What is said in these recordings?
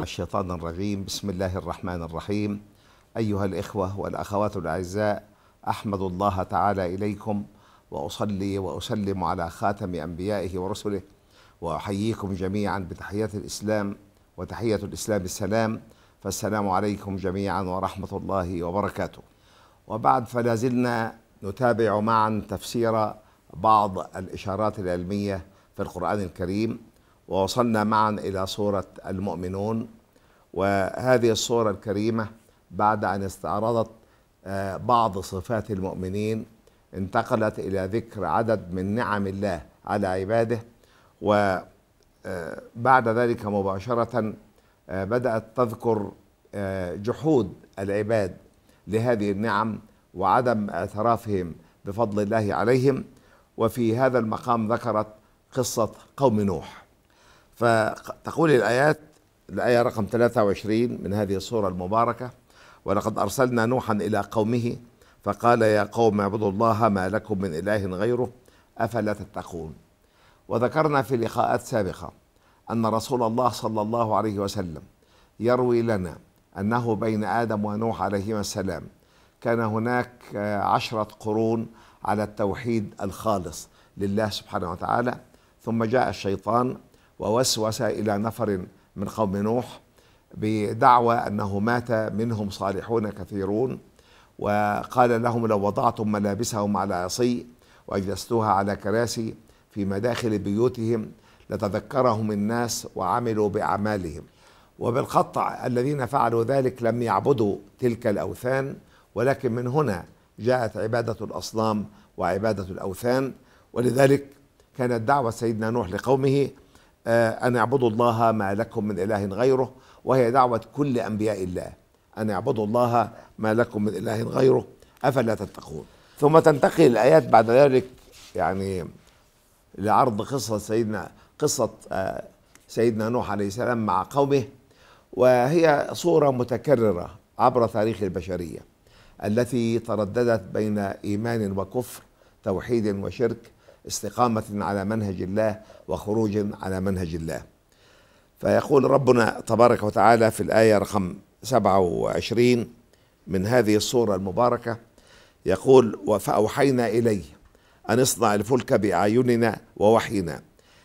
مع الشيطان الرجيم بسم الله الرحمن الرحيم أيها الإخوة والأخوات الأعزاء أحمد الله تعالى إليكم وأصلي وأسلم على خاتم أنبيائه ورسله وأحييكم جميعا بتحية الإسلام وتحية الإسلام السلام فالسلام عليكم جميعا ورحمة الله وبركاته وبعد فلا زلنا نتابع معا تفسير بعض الإشارات العلمية في القرآن الكريم ووصلنا معا إلى سورة المؤمنون وهذه السورة الكريمة بعد أن استعرضت آه، بعض صفات المؤمنين انتقلت إلى ذكر عدد من نعم الله على عباده وبعد آه، ذلك مباشرة آه، بدأت تذكر جحود العباد لهذه النعم وعدم اعترافهم بفضل الله عليهم وفي هذا المقام ذكرت قصة قوم نوح فتقول الآيات الآية رقم 23 من هذه الصورة المباركة ولقد أرسلنا نوحا إلى قومه فقال يا قوم اعبدوا الله ما لكم من إله غيره أفلا تتقون وذكرنا في لقاءات سابقة أن رسول الله صلى الله عليه وسلم يروي لنا أنه بين آدم ونوح عليهما السلام كان هناك عشرة قرون على التوحيد الخالص لله سبحانه وتعالى ثم جاء الشيطان ووسوس إلى نفر من قوم نوح بدعوى أنه مات منهم صالحون كثيرون وقال لهم لو وضعتم ملابسهم على عصي وأجلستوها على كراسي في مداخل بيوتهم لتذكرهم الناس وعملوا بأعمالهم وبالقطع الذين فعلوا ذلك لم يعبدوا تلك الأوثان ولكن من هنا جاءت عبادة الأصنام وعبادة الأوثان ولذلك كانت دعوة سيدنا نوح لقومه آه، أن اعبدوا الله ما لكم من إله غيره وهي دعوة كل أنبياء الله أن اعبدوا الله ما لكم من إله غيره أفلا تتقون ثم تنتقل الآيات بعد ذلك يعني لعرض قصة سيدنا قصة آه، سيدنا نوح عليه السلام مع قومه وهي صورة متكررة عبر تاريخ البشرية التي ترددت بين إيمان وكفر توحيد وشرك استقامة على منهج الله وخروج على منهج الله فيقول ربنا تبارك وتعالى في الآية رقم 27 من هذه الصورة المباركة يقول فأوحينا إليه أن اصنع الفلك بأعيننا ووحينا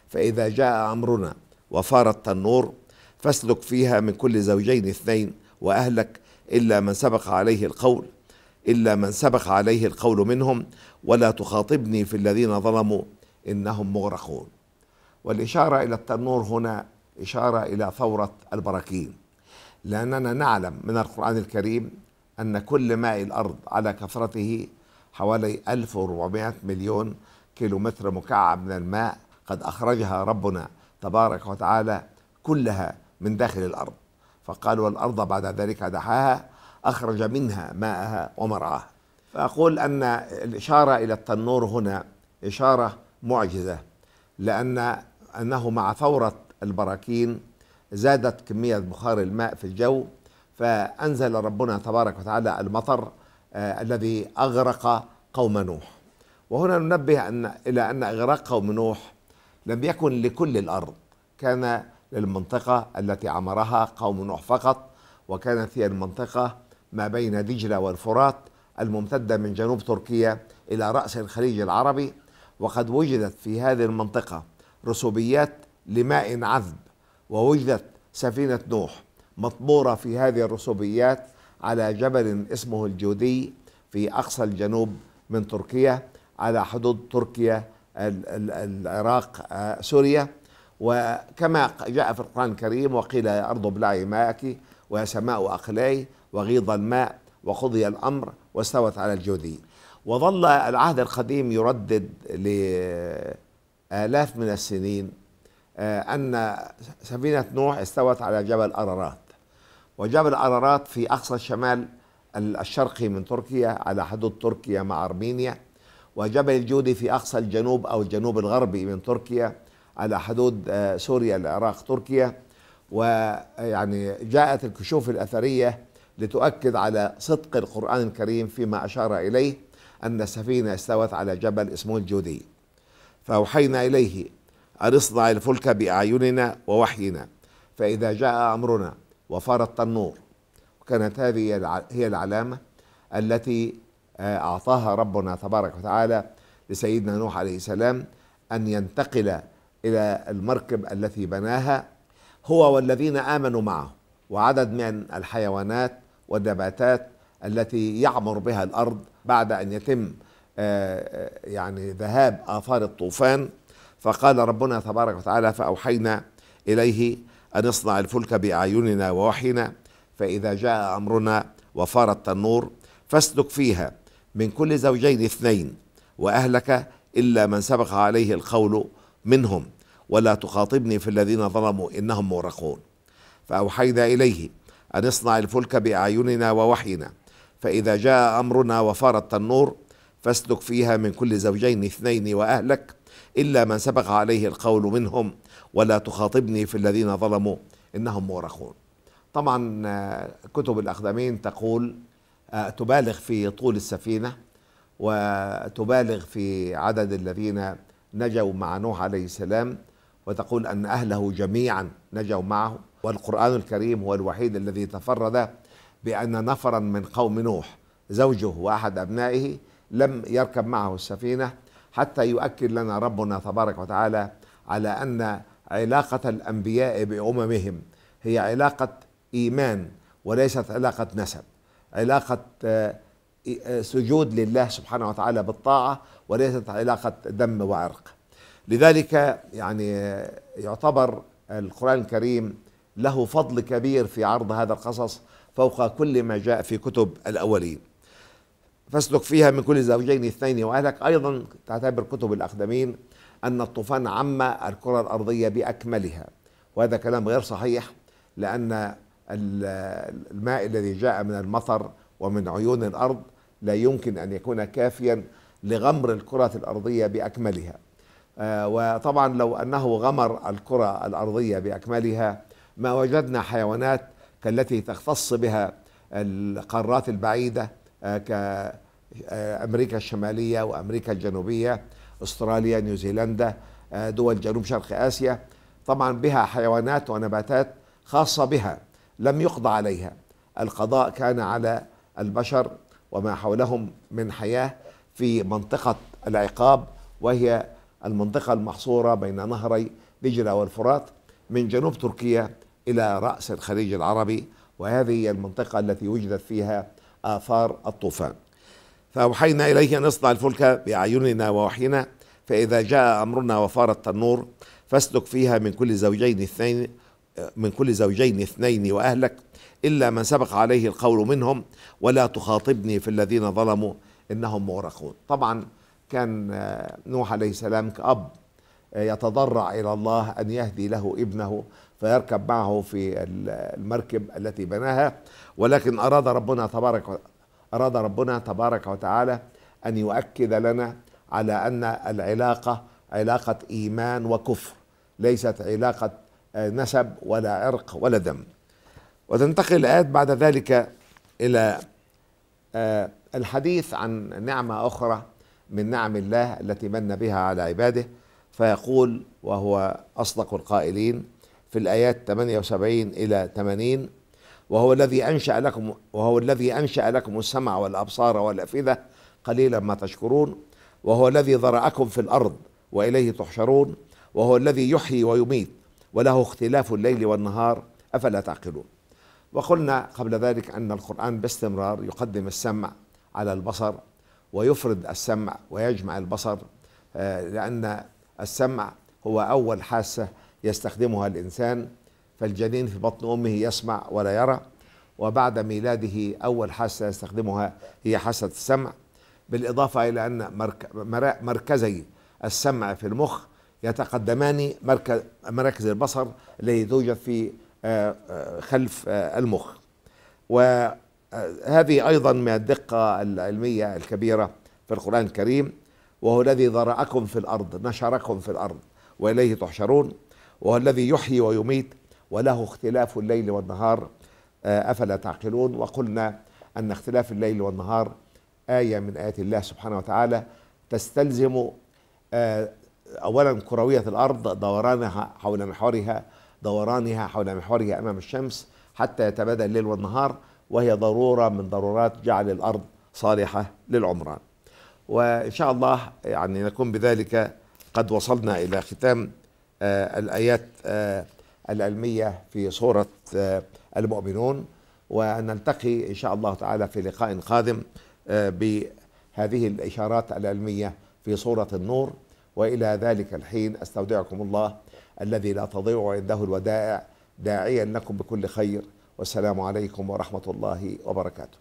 فإذا جاء أمرنا وفار التنور فاسلك فيها من كل زوجين اثنين وأهلك إلا من سبق عليه القول إلا من سبق عليه القول منهم ولا تخاطبني في الذين ظلموا إنهم مغرقون والإشارة إلى التنور هنا إشارة إلى ثورة البراكين لأننا نعلم من القرآن الكريم أن كل ماء الأرض على كثرته حوالي 1400 مليون كيلومتر مكعب من الماء قد أخرجها ربنا تبارك وتعالى كلها من داخل الأرض فقال والأرض بعد ذلك دحاها أخرج منها ماءها ومرعاها فأقول أن الإشارة إلى التنور هنا إشارة معجزة لأن أنه مع ثورة البراكين زادت كمية بخار الماء في الجو فأنزل ربنا تبارك وتعالى المطر آه الذي أغرق قوم نوح وهنا ننبه أن إلى أن إغراق قوم نوح لم يكن لكل الأرض كان للمنطقة التي عمرها قوم نوح فقط وكانت هي المنطقة ما بين دجلة والفرات الممتدة من جنوب تركيا إلى رأس الخليج العربي وقد وجدت في هذه المنطقة رسوبيات لماء عذب ووجدت سفينة نوح مطمورة في هذه الرسوبيات على جبل اسمه الجودي في أقصى الجنوب من تركيا على حدود تركيا العراق آه، سوريا وكما جاء في القرآن الكريم وقيل يا أرض ابلعي ماءك ويا سماء أقلعي وغيض الماء وقضي الأمر واستوت على الجودي وظل العهد القديم يردد لآلاف من السنين آه، أن سفينة نوح استوت على جبل أرارات وجبل أرارات في أقصى الشمال الشرقي من تركيا على حدود تركيا مع أرمينيا وجبل الجودي في أقصى الجنوب أو الجنوب الغربي من تركيا على حدود آه، سوريا العراق تركيا ويعني جاءت الكشوف الأثرية لتؤكد على صدق القرآن الكريم فيما أشار إليه أن السفينة استوت على جبل اسمه الجودي فأوحينا إليه أن اصنع الفلك بأعيننا ووحينا فإذا جاء أمرنا وفار التنور وكانت هذه هي العلامة التي آه، أعطاها ربنا تبارك وتعالى لسيدنا نوح عليه السلام أن ينتقل إلى المركب التي بناها هو والذين آمنوا معه وعدد من الحيوانات والنباتات التي يعمر بها الارض بعد ان يتم آه، آه، يعني ذهاب اثار الطوفان فقال ربنا تبارك وتعالى فاوحينا اليه ان اصنع الفلك باعيننا ووحينا فاذا جاء امرنا وفار التنور فاسلك فيها من كل زوجين اثنين واهلك الا من سبق عليه القول منهم ولا تخاطبني في الذين ظلموا انهم مغرقون فاوحينا اليه أن اصنع الفلك بأعيننا ووحينا فإذا جاء أمرنا وفار التنور فاسلك فيها من كل زوجين اثنين وأهلك إلا من سبق عليه القول منهم ولا تخاطبني في الذين ظلموا إنهم مورخون طبعا كتب الأقدمين تقول تبالغ في طول السفينة وتبالغ في عدد الذين نجوا مع نوح عليه السلام وتقول أن أهله جميعا نجوا معه والقرآن الكريم هو الوحيد الذي تفرد بأن نفرا من قوم نوح زوجه وأحد أبنائه لم يركب معه السفينة حتى يؤكد لنا ربنا تبارك وتعالى على أن علاقة الأنبياء بأممهم هي علاقة إيمان وليست علاقة نسب علاقة آه، آه، سجود لله سبحانه وتعالى بالطاعة وليست علاقة دم وعرق لذلك يعني آه، يعتبر القرآن الكريم له فضل كبير في عرض هذا القصص فوق كل ما جاء في كتب الأولين فاسلك فيها من كل زوجين اثنين وأهلك أيضا تعتبر كتب الأقدمين أن الطوفان عم الكرة الأرضية بأكملها وهذا كلام غير صحيح لأن الماء الذي جاء من المطر ومن عيون الأرض لا يمكن أن يكون كافيا لغمر الكرة الأرضية بأكملها آه، وطبعا لو أنه غمر الكرة الأرضية بأكملها ما وجدنا حيوانات كالتي تختص بها القارات البعيدة آه، كأمريكا آه، الشمالية وأمريكا الجنوبية أستراليا نيوزيلندا آه، دول جنوب شرق آسيا طبعا بها حيوانات ونباتات خاصة بها لم يقضى عليها القضاء كان على البشر وما حولهم من حياة في منطقة العقاب وهي المنطقة المحصورة بين نهري دجلة والفرات من جنوب تركيا إلى رأس الخليج العربي وهذه المنطقة التي وجدت فيها آثار الطوفان فأوحينا إليه أن اصنع الفلك بأعيننا ووحينا فإذا جاء أمرنا وفار التنور فاسلك فيها من كل زوجين اثنين من كل زوجين اثنين وأهلك إلا من سبق عليه القول منهم ولا تخاطبني في الذين ظلموا إنهم مغرقون طبعا كان نوح عليه السلام كأب يتضرع إلى الله أن يهدي له ابنه فيركب معه في المركب التي بناها ولكن أراد ربنا تبارك أراد ربنا تبارك وتعالى أن يؤكد لنا على أن العلاقة علاقة إيمان وكفر ليست علاقة آه، نسب ولا عرق ولا دم وتنتقل الآيات بعد ذلك إلى آه، الحديث عن نعمة أخرى من نعم الله التي من بها على عباده فيقول وهو أصدق القائلين في الآيات 78 إلى 80 وهو الذي أنشأ لكم وهو الذي أنشأ لكم السمع والأبصار والأفئدة قليلا ما تشكرون وهو الذي ذرأكم في الأرض وإليه تحشرون وهو الذي يحيي ويميت وله اختلاف الليل والنهار أفلا تعقلون وقلنا قبل ذلك أن القرآن باستمرار يقدم السمع على البصر ويفرد السمع ويجمع البصر آه، لأن السمع هو أول حاسة يستخدمها الإنسان فالجنين في بطن أمه يسمع ولا يرى وبعد ميلاده أول حاسة يستخدمها هي حاسة السمع بالإضافة إلى أن مركزي السمع في المخ يتقدمان مركز مراكز البصر التي توجد في آه، آه، خلف آه، المخ وهذه أيضا من الدقة العلمية الكبيرة في القرآن الكريم وهو الذي ذرأكم في الأرض نشركم في الأرض وإليه تحشرون وهو الذي يحيي ويميت وله اختلاف الليل والنهار آه، أفلا تعقلون وقلنا أن اختلاف الليل والنهار آية من آيات الله سبحانه وتعالى تستلزم آه، أولا كروية الأرض دورانها حول محورها دورانها حول محورها أمام الشمس حتى يتبادل الليل والنهار وهي ضرورة من ضرورات جعل الأرض صالحة للعمران وإن شاء الله يعني نكون بذلك قد وصلنا إلى ختام آه، الآيات آه، العلمية في سورة آه، المؤمنون ونلتقي إن شاء الله تعالى في لقاء قادم بهذه الإشارات العلمية في سورة النور وإلى ذلك الحين أستودعكم الله الذي لا تضيع عنده الودائع داعيا لكم بكل خير والسلام عليكم ورحمة الله وبركاته